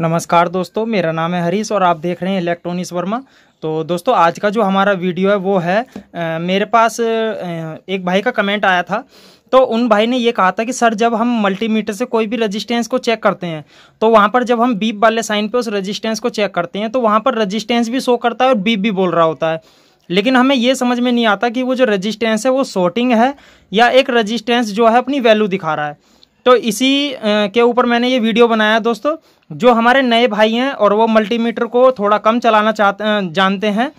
नमस्कार दोस्तों मेरा नाम है हरीश और आप देख रहे हैं इलेक्ट्रॉनिक्स वर्मा तो दोस्तों आज का जो हमारा वीडियो है वो है आ, मेरे पास एक भाई का कमेंट आया था तो उन भाई ने ये कहा था कि सर जब हम मल्टीमीटर से कोई भी रेजिस्टेंस को चेक करते हैं तो वहाँ पर जब हम बीप वाले साइन पे उस रजिस्टेंस को चेक करते हैं तो वहाँ पर रजिस्टेंस भी शो करता है और बीप भी बोल रहा होता है लेकिन हमें ये समझ में नहीं आता कि वो जो रजिस्टेंस है वो शॉर्टिंग है या एक रजिस्टेंस जो है अपनी वैल्यू दिखा रहा है तो इसी के ऊपर मैंने ये वीडियो बनाया दोस्तों जो हमारे नए भाई हैं और वो मल्टीमीटर को थोड़ा कम चलाना चाहते जानते हैं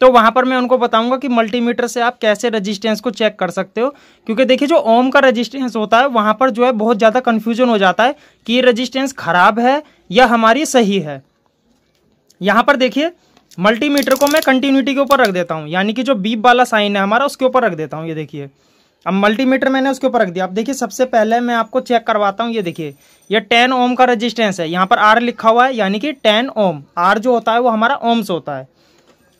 तो वहाँ पर मैं उनको बताऊंगा कि मल्टीमीटर से आप कैसे रेजिस्टेंस को चेक कर सकते हो क्योंकि देखिए जो ओम का रेजिस्टेंस होता है वहाँ पर जो है बहुत ज़्यादा कन्फ्यूजन हो जाता है कि ये रेजिस्टेंस ख़राब है या हमारी सही है यहाँ पर देखिए मल्टीमीटर को मैं कंटिन्यूटी के ऊपर रख देता हूँ यानी कि जो बीप वाला साइन है हमारा उसके ऊपर रख देता हूँ ये देखिए अब मल्टीमीटर मैंने उसके ऊपर रख दिया अब देखिए सबसे पहले मैं आपको चेक करवाता हूँ ये देखिए ये टेन ओम का रजिस्टेंस है यहाँ पर आर लिखा हुआ है यानी कि टेन ओम आर जो होता है वो हमारा ओम से होता है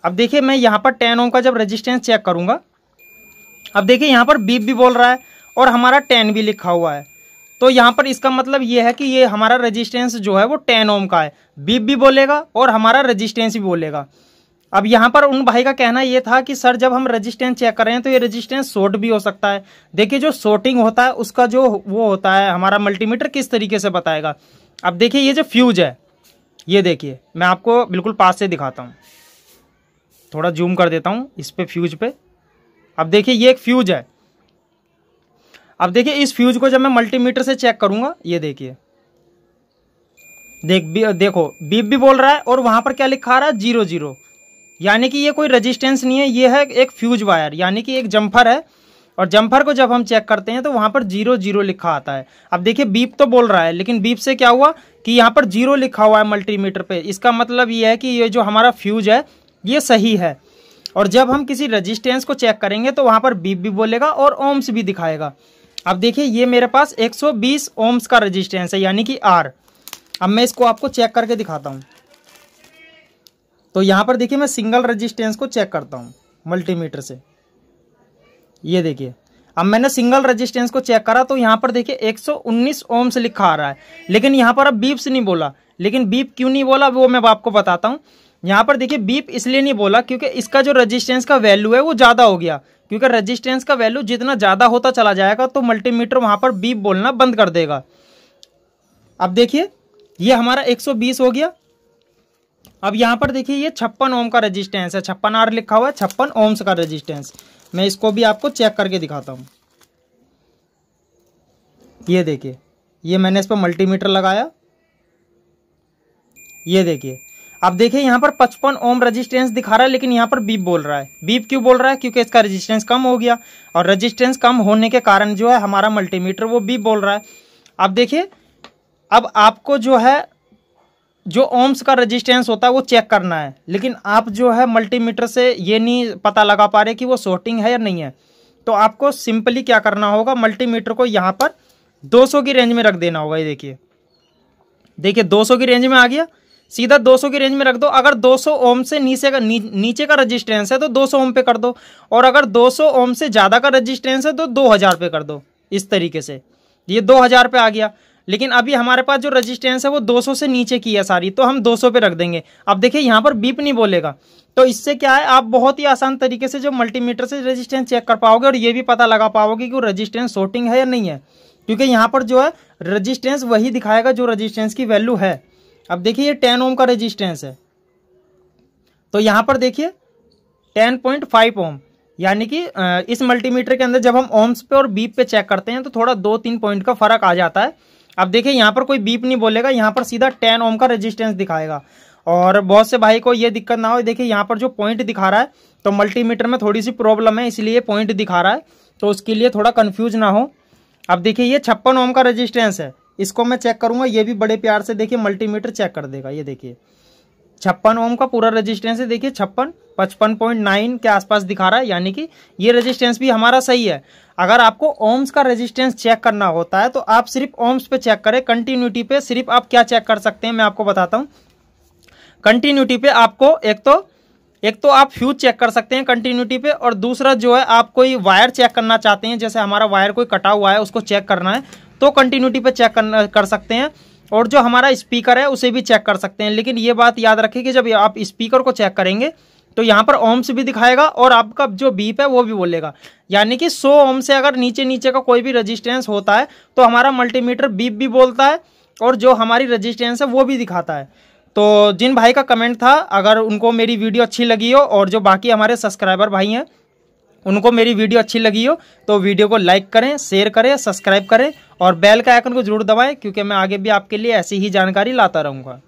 अब देखिए मैं यहाँ पर टेन ओम का जब रजिस्टेंस चेक करूँगा अब देखिए यहाँ पर बीप भी बोल रहा है और हमारा टेन भी लिखा हुआ है तो यहाँ पर इसका मतलब ये है कि ये हमारा रजिस्टेंस जो है वो टेन ओम का है बीप भी बोलेगा और हमारा रजिस्टेंस भी बोलेगा अब यहाँ पर उन भाई का कहना यह था कि सर जब हम रेजिस्टेंस चेक कर रहे हैं तो ये रेजिस्टेंस शॉर्ट भी हो सकता है देखिए जो शॉर्टिंग होता है उसका जो वो होता है हमारा मल्टीमीटर किस तरीके से बताएगा अब देखिए ये जो फ्यूज है ये देखिए मैं आपको बिल्कुल पास से दिखाता हूँ थोड़ा जूम कर देता हूँ इस पर फ्यूज पे अब देखिए ये एक फ्यूज है अब देखिए इस फ्यूज को जब मैं मल्टीमीटर से चेक करूंगा ये देखिए देख भी देखो बीप भी बोल रहा है और वहां पर क्या लिखा रहा है जीरो जीरो यानी कि ये कोई रजिस्टेंस नहीं है ये है एक फ्यूज वायर यानी कि एक जम्फर है और जम्फर को जब हम चेक करते हैं तो वहाँ पर जीरो जीरो लिखा आता है अब देखिए बीप तो बोल रहा है लेकिन बीप से क्या हुआ कि यहाँ पर जीरो लिखा हुआ है मल्टीमीटर पे इसका मतलब ये है कि ये जो हमारा फ्यूज है ये सही है और जब हम किसी रजिस्टेंस को चेक करेंगे तो वहाँ पर बीप भी बोलेगा और ओम्स भी दिखाएगा अब देखिए ये मेरे पास एक ओम्स का रजिस्टेंस है यानी कि आर अब मैं इसको आपको चेक करके दिखाता हूँ तो यहाँ पर देखिए मैं सिंगल रजिस्टेंस को चेक करता हूँ मल्टीमीटर से ये देखिए अब मैंने सिंगल रजिस्टेंस को चेक करा तो यहाँ पर देखिए 119 ओम से लिखा आ रहा है लेकिन यहाँ पर अब बीप से नहीं बोला लेकिन बीप क्यों नहीं बोला वो मैं आपको बताता हूँ यहाँ पर देखिए बीप इसलिए नहीं बोला क्योंकि इसका जो रजिस्टेंस का वैल्यू है वो ज़्यादा हो गया क्योंकि रजिस्टेंस का वैल्यू जितना ज़्यादा होता चला जाएगा तो मल्टीमीटर वहाँ पर बीप बोलना बंद कर देगा अब देखिए ये हमारा 120 हो गया अब यहाँ पर देखिए ये छप्पन ओम का रेजिस्टेंस है छप्पन आर लिखा हुआ है छप्पन ओम्स का रेजिस्टेंस मैं इसको भी आपको चेक करके दिखाता हूँ ये देखिए ये मैंने इस पर मल्टीमीटर लगाया ये देखिए अब देखिए यहाँ पर 55 ओम रेजिस्टेंस दिखा रहा है लेकिन यहाँ पर बीप बोल रहा है बीप क्यों बोल रहा है क्योंकि इसका रेजिस्टेंस कम हो गया और रेजिस्टेंस कम होने के कारण जो है हमारा मल्टीमीटर वो बीप बोल रहा है अब देखिए अब आपको जो है जो ओम्स का रेजिस्टेंस होता है वो चेक करना है लेकिन आप जो है मल्टीमीटर से ये नहीं पता लगा पा रहे कि वो शॉर्टिंग है या नहीं है तो आपको सिंपली क्या करना होगा मल्टीमीटर को यहाँ पर 200 की रेंज में रख देना होगा ये देखिए देखिए 200 की रेंज में आ गया सीधा 200 की रेंज में रख दो अगर 200 ओम से नीचे का नी, नीचे का रजिस्टेंस है तो 200 ओम पे कर दो और अगर 200 ओम से ज़्यादा का रजिस्टेंस है तो 2000 पे कर दो इस तरीके से ये 2000 पे आ गया लेकिन अभी हमारे पास जो रजिस्टेंस है वो 200 से नीचे की है सारी तो हम 200 पे रख देंगे अब देखिए यहाँ पर बीप नहीं बोलेगा तो इससे क्या है आप बहुत ही आसान तरीके से जो मल्टीमीटर से रजिस्टेंस चेक कर पाओगे और ये भी पता लगा पाओगे कि वो रजिस्टेंस शोटिंग है या नहीं है क्योंकि यहाँ पर जो है रजिस्टेंस वही दिखाएगा जो रजिस्टेंस की वैल्यू है अब देखिए ये टेन ओम का रजिस्टेंस है तो यहाँ पर देखिए टेन पॉइंट फाइव ओम यानी कि इस मल्टीमीटर के अंदर जब हम ओम्स पे और बीप पे चेक करते हैं तो थोड़ा दो तीन पॉइंट का फर्क आ जाता है अब देखिए यहाँ पर कोई बीप नहीं बोलेगा यहाँ पर सीधा टेन ओम का रजिस्टेंस दिखाएगा और बहुत से भाई को ये दिक्कत ना हो देखिए यहाँ पर जो पॉइंट दिखा रहा है तो मल्टीमीटर में थोड़ी सी प्रॉब्लम है इसलिए पॉइंट दिखा रहा है तो उसके लिए थोड़ा कन्फ्यूज ना हो अब देखिए ये छप्पन ओम का रजिस्टेंस है इसको मैं चेक करूँगा ये भी बड़े प्यार से देखिए मल्टीमीटर चेक कर देगा ये देखिए छप्पन ओम का पूरा रेजिस्टेंस है देखिए छप्पन पचपन पॉइंट नाइन के आसपास दिखा रहा है यानी कि ये रेजिस्टेंस भी हमारा सही है अगर आपको ओम्स का रेजिस्टेंस चेक करना होता है तो आप सिर्फ ओम्स पे चेक करें कंटिन्यूटी पे सिर्फ आप क्या चेक कर सकते हैं मैं आपको बताता हूँ कंटिन्यूटी पे आपको एक तो एक तो आप फ्यूज चेक कर सकते हैं कंटिन्यूटी पे और दूसरा जो है आप कोई वायर चेक करना चाहते हैं जैसे हमारा वायर कोई कटा हुआ है उसको चेक करना है तो कंटिन्यूटी पे चेक करना कर सकते हैं और जो हमारा स्पीकर है उसे भी चेक कर सकते हैं लेकिन ये बात याद रखें कि जब आप स्पीकर को चेक करेंगे तो यहाँ पर ओम्स भी दिखाएगा और आपका जो बीप है वो भी बोलेगा यानी कि 100 ओम से अगर नीचे नीचे का कोई भी रेजिस्टेंस होता है तो हमारा मल्टीमीटर बीप भी बोलता है और जो हमारी रेजिस्टेंस है वो भी दिखाता है तो जिन भाई का कमेंट था अगर उनको मेरी वीडियो अच्छी लगी हो और जो बाकी हमारे सब्सक्राइबर भाई हैं उनको मेरी वीडियो अच्छी लगी हो तो वीडियो को लाइक करें शेयर करें सब्सक्राइब करें और बेल का आइकन को जरूर दबाएं क्योंकि मैं आगे भी आपके लिए ऐसी ही जानकारी लाता रहूँगा